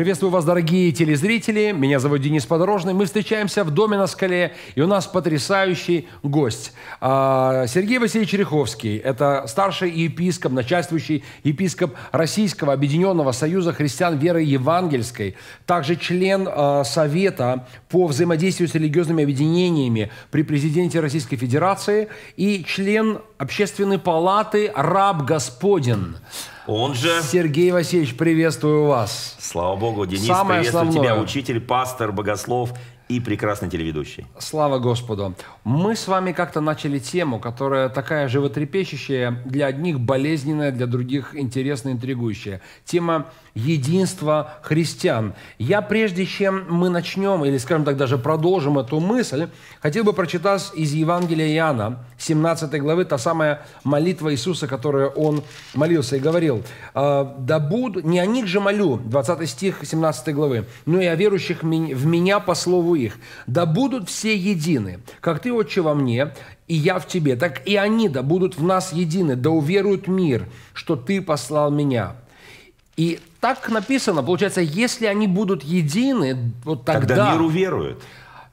Приветствую вас, дорогие телезрители. Меня зовут Денис Подорожный. Мы встречаемся в доме на скале, и у нас потрясающий гость. А, Сергей Васильевич Риховский. Это старший епископ, начальствующий епископ Российского Объединенного Союза Христиан Веры Евангельской. Также член а, Совета по взаимодействию с религиозными объединениями при президенте Российской Федерации и член Общественной палаты «Раб Господен». Он же... Сергей Васильевич, приветствую вас. Слава Богу, Денис, Самое приветствую славное. тебя, учитель, пастор, богослов и прекрасный телеведущий. Слава Господу! Мы с вами как-то начали тему, которая такая животрепещущая, для одних болезненная, для других интересная, интригующая. Тема единства христиан. Я прежде чем мы начнем, или, скажем так, даже продолжим эту мысль, хотел бы прочитать из Евангелия Иоанна, 17 главы, та самая молитва Иисуса, которую он молился и говорил. «А, «Да буду, не о них же молю», 20 стих 17 главы, «но и о верующих в меня по слову их, да будут все едины, как ты, Отче, во мне, и я в тебе, так и они да будут в нас едины, да уверуют мир, что ты послал меня». И так написано, получается, если они будут едины, вот тогда... Тогда мир уверует.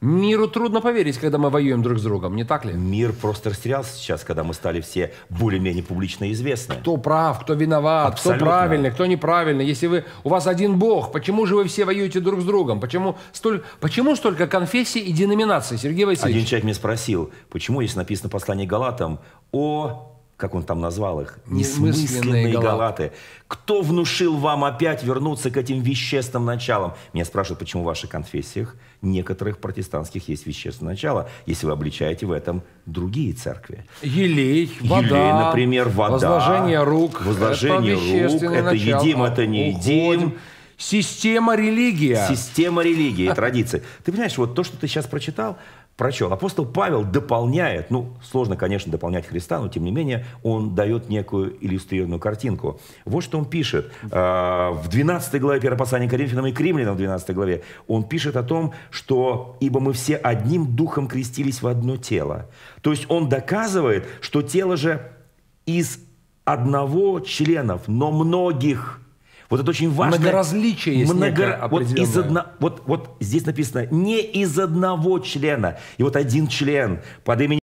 Миру трудно поверить, когда мы воюем друг с другом, не так ли? Мир просто растерялся сейчас, когда мы стали все более-менее публично известны. Кто прав, кто виноват, Абсолютно. кто правильный, кто неправильный. Если вы у вас один Бог, почему же вы все воюете друг с другом? Почему столь, почему столько конфессий и деноминаций, Сергей Васильевич? Один человек меня спросил, почему если написано послание Галатам о как он там назвал их, несмысленные галаты. Кто внушил вам опять вернуться к этим вещественным началам? Меня спрашивают, почему в ваших конфессиях некоторых протестантских есть вещественное начало, если вы обличаете в этом другие церкви. Елей, вода. Елей, например, вода. Возложение рук. Возложение это рук. Это начало. едим, это не Уходим. едим. Система религия. Система религии традиции. Ты понимаешь, вот то, что ты сейчас прочитал, прочел. Апостол Павел дополняет, ну, сложно, конечно, дополнять Христа, но тем не менее он дает некую иллюстрированную картинку. Вот что он пишет. Э, в 12 главе первого послания Коринфянам и Кремлянам в 12 главе он пишет о том, что «ибо мы все одним духом крестились в одно тело». То есть он доказывает, что тело же из одного членов, но многих – вот это очень важно. Многоразличие есть Много... вот, из одно... вот, вот здесь написано «не из одного члена». И вот один член под именем